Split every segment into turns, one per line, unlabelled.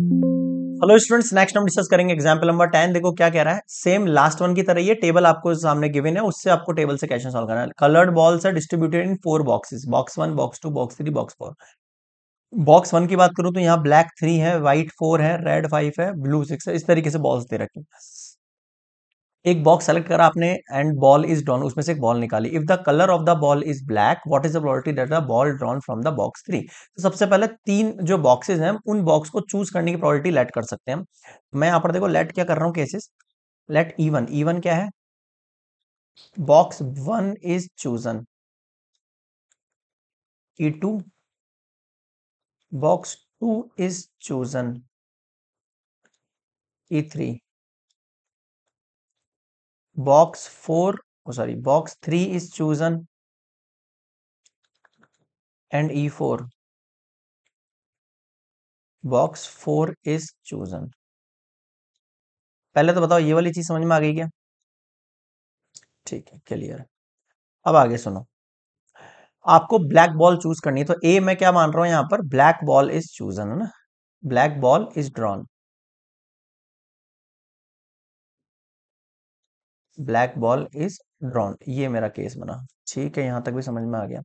hello students next हम discuss करेंगे example number ten देखो क्या कह रहा है सेम लास्ट वन की तरह ये टेबल आपको सामने गिवन है उससे आपको टेबल से क्वेश्चन सॉल्व करना है coloured balls are distributed in four boxes box one box two box three box four box one की बात करूं तो यहाँ ब्लैक थ्री है व्हाइट फोर है रेड फाइव है ब्लू सिक्स है इस तरीके से बॉल्स दे रखें एक बॉक्स सेलेक्ट करा आपने एंड बॉल इज ड्रॉन उसमें से एक बॉल निकाली if the colour of the ball is black what is the probability that the ball drawn from the box three तो सबसे पहले तीन जो बॉक्सेस हैं उन बॉक्स को चूज करने की प्रोबेबिलिटी लेट कर सकते हैं मैं यहाँ पर देखो लेट क्या कर रहा हूँ केसेस लेट ईवन इवन क्या है
box one is chosen E two box two is chosen E three box four sorry box three is chosen and E four box four is chosen पहले तो बताओ ये वाली चीज समझ में आ गई क्या ठीक है क्लियर अब आगे सुनो आपको ब्लैक बॉल चूज करनी है तो ए मैं क्या मान रहा हूं यहां पर ब्लैक बॉल इज चूजन है ना black ball is drawn black ball is drawn ये मेरा केस बना ठीक है यहाँ तक भी समझ में आ गया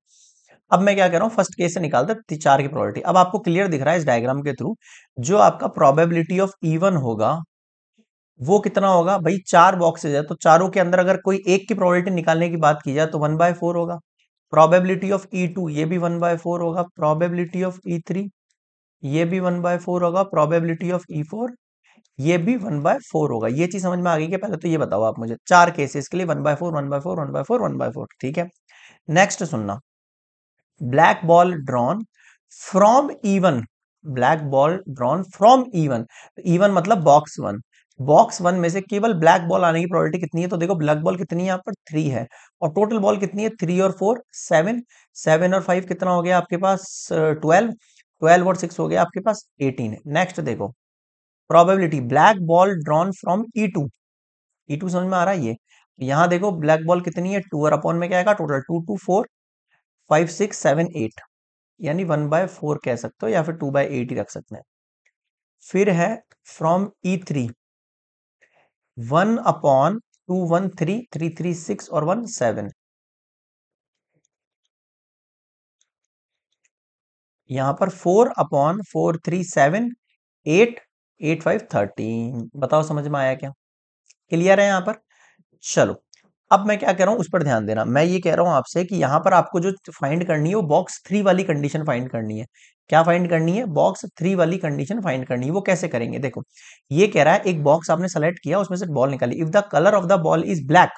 अब मैं क्या कर रहा हूं फर्स्ट केस से निकालता चार की प्रोबेबिलिटी अब आपको क्लियर दिख रहा है इस डायग्राम के थ्रू जो आपका प्रोबेबिलिटी ऑफ इवन होगा वो कितना होगा भाई चार बॉक्सेज है तो चारों के अंदर अगर कोई एक की प्रोबेबिलिटी निकालने की बात की जाए तो वन बाय फोर होगा प्रोबेबिलिटी ऑफ ई टू ये भी वन बाय फोर होगा प्रोबेबिलिटी ऑफ ई थ्री ये भी वन बाय फोर होगा प्रोबेबिलिटी ऑफ ई फोर ये भी वन बाय फोर होगा ये चीज समझ में आ गई कि पहले तो ये बताओ आप मुझे चार केसेस के लिए one by four one by four one by four one by four ठीक है नेक्स्ट सुनना black ball drawn from E one black ball drawn from E one E one मतलब बॉक्स वन बॉक्स वन में से केवल ब्लैक बॉल आने की प्रोबेबिलिटी कितनी है तो देखो ब्लैक बॉल कितनी है यहाँ पर थ्री है और टोटल बॉल कितनी है थ्री और फोर सेवन सेवन और फाइव कितना हो गया आपके पास ट्वेल्व uh, ट्वेल्व और सिक्स हो गया आपके पास एटीन नेक्स्ट देखो probability black ball drawn from E two E two समझ में आ रहा है ये यहां देखो ब्लैक बॉल कितनी है टू और अपॉन में क्या आएगा total two two four five six seven eight यानी वन बाय फोर कह सकते हो या फिर टू बाय एट ही रख सकते हैं
फिर है from E three one upon two one three three three six और वन सेवन यहां पर four upon four three seven
eight eight five thirteen बताओ समझ में आया क्या क्लियर है यहाँ पर चलो अब मैं क्या कह रहा हूँ उस पर ध्यान देना मैं ये कह रहा हूँ आपसे कि यहाँ पर आपको जो फाइंड करनी है वो बॉक्स थ्री वाली कंडीशन फाइंड करनी है क्या फाइंड करनी है बॉक्स थ्री वाली कंडीशन फाइंड करनी है वो कैसे करेंगे देखो ये कह रहा है एक बॉक्स आपने सेलेक्ट किया उसमें से बॉल निकाली if the colour of the ball is black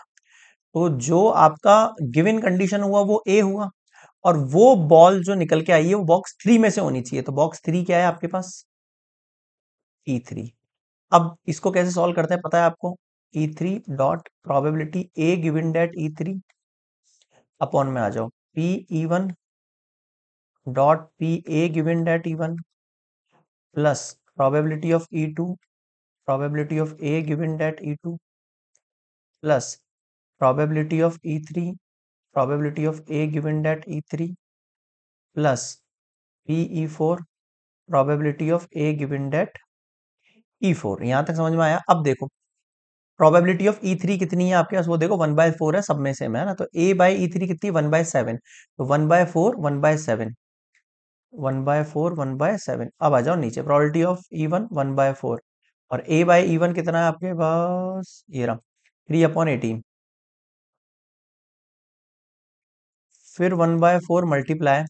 तो जो आपका गिविन कंडीशन हुआ वो ए हुआ और वो बॉल जो निकल के आई है वो बॉक्स थ्री में से होनी चाहिए तो बॉक्स थ्री क्या है आपके पास थ्री e अब इसको कैसे सॉल्व करते हैं पता है आपको E three dot probability A given that E three upon में आ जाओ P E one dot P A given that E one plus probability of E two probability of A given that E two plus probability of E three probability of A given that E three plus P E four probability of A given that E e four यहां तक समझ में आया अब देखो probability of E three कितनी है आपके पास वो देखो वन बाय फोर है सब में सेम है ना तो ए बाई ई थ्री कितनी वन बाय सेवन तो one by four one by seven one by four one by seven अब आ जाओ नीचे probability of E
one one by four और ए बाई ई वन कितना है आपके पास ये रहा थ्री अपॉन एटीन फिर one by four multiply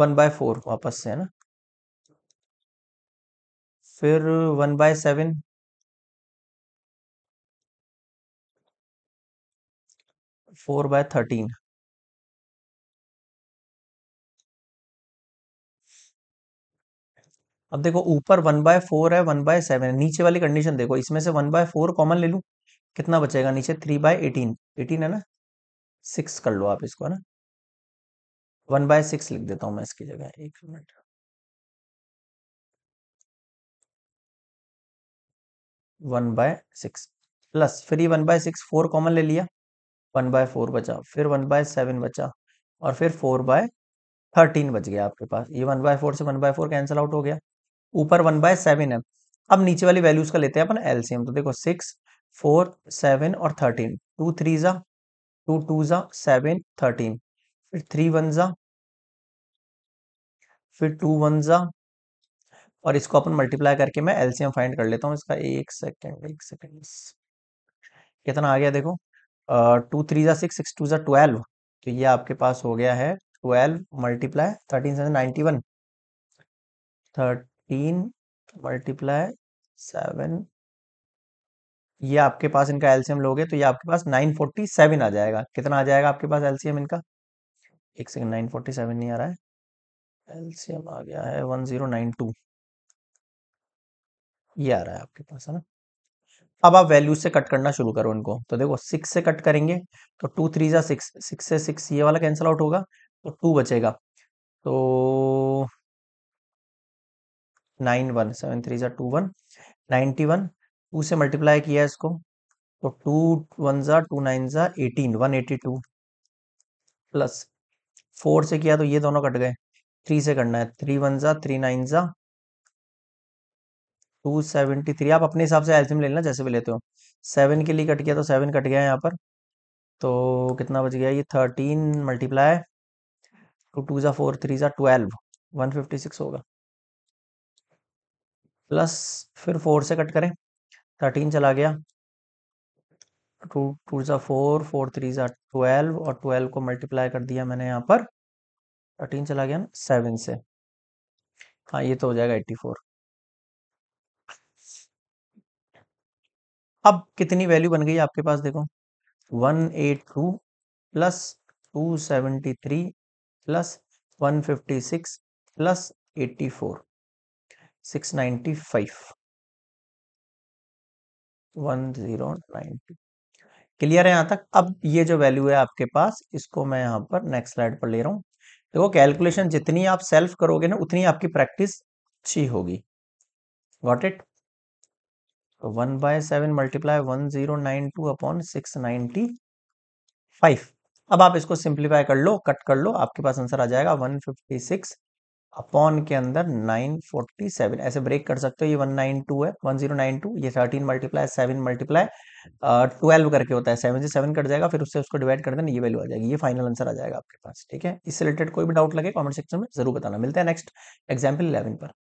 one by four वापस से है ना फिर one by seven four by thirteen अब देखो ऊपर वन बाय फोर है वन बाय सेवन है नीचे वाली कंडीशन देखो इसमें से वन बाय फोर कॉमन ले लू कितना बचेगा नीचे थ्री बाय एटीन एटीन है ना सिक्स कर लो आप इसको है ना वन बाय सिक्स लिख देता हूं मैं इसकी जगह एक minute one by six plus फिर ये one by six four common ले लिया वन बाय फोर बचा फिर वन बाय सेवन
बचा और फिर फोर बाय थर्टीन बच गया आपके पास ये वन बाय फोर से one by four cancel out हो गया ऊपर वन बाय सेवन है अब नीचे वाली वैल्यूज का लेते हैं अपन एलसीएम तो देखो सिक्स फोर सेवन और थर्टीन टू थ्री जा टू टू जा सेवन थर्टीन फिर थ्री वन जा फिर टू वन जा और इसको अपन मल्टीप्लाई करके मैं एलसीएम फाइंड कर लेता हूँ इसका एक सेकेंड एक सेकेंड कितना आ गया देखो टू थ्री ज़ा सिक्स सिक्स टू ज़ा ट्वेल्व तो ये आपके पास हो गया है twelve multiply thirteen seven ninety one thirteen multiply seven ये आपके पास इनका एलसीएम लोगे तो ये आपके पास नाइन फोर्टी सेवन आ जाएगा कितना आ जाएगा आपके पास एलसीएम इनका
एक सेकेंड नाइन फोर्टी सेवन नहीं आ रहा है एलसीएम आ गया है वन जीरो नाइन टू ये आ रहा है आपके पास है ना अब आप वैल्यू
से कट करना शुरू करो इनको तो देखो सिक्स से कट करेंगे तो टू थ्री जा सिक्स सिक्स से सिक्स ये वाला कैंसिल आउट होगा तो टू बचेगा तो नाइन वन सेवन थ्री जा two one ninety one two से मल्टीप्लाई किया इसको तो टू वन जा टू नाइन जा eighteen one eighty two plus four से किया तो ये दोनों कट गए थ्री से करना है थ्री वन जा थ्री नाइन जा टू सेवेंटी थ्री आप अपने हिसाब से एल्सियम ले लेना जैसे भी लेते हो सेवन के लिए कट गया तो सेवन कट गया यहाँ पर तो कितना बच गया ये थर्टीन मल्टीप्लाई टू टू ज़ा फोर थ्री ज़ा ट्वेल्व वन फिफ्टी सिक्स होगा प्लस फिर फोर से कट करें थर्टीन चला गया टू टू ज़ा फोर फोर थ्री ज़ा ट्वेल्व और ट्वेल्व को मल्टीप्लाई कर
दिया मैंने यहाँ पर थर्टीन चला गया ना सेवन से हाँ ये तो हो जाएगा एट्टी फोर अब
कितनी वैल्यू बन गई आपके पास देखो one eight two plus two
three plus one plus eighty four six one zero
clear है यहाँ तक अब ये जो वैल्यू है आपके पास इसको मैं यहाँ पर नेक्स्ट स्लाइड पर ले रहा हूँ देखो कैलकुलेशन जितनी आप सेल्फ करोगे ना उतनी आपकी प्रैक्टिस अच्छी होगी what it So one by seven multiply two upon five अब आप इसको सिंप्लीफाई कर लो कट कर लो आपके पास आंसर आ जाएगा सिक्स अपॉन के अंदर सेवन ऐसे ब्रेक कर सकते हो ये टू है टू ये thirteen multiply seven multiply twelve करके होता है सेवन से सेवन कट जाएगा फिर उससे उसको डिवाइड कर देना ये वैल्यू आ जाएगी ये फाइनल आंसर आ जाएगा
आपके पास ठीक है इससे रिलेटेड कोई भी डाउट लगे कॉमेंट सेक्शन में जरूर बताना मिलते हैं नेक्स्ट एग्जाम्पल इलेवन पर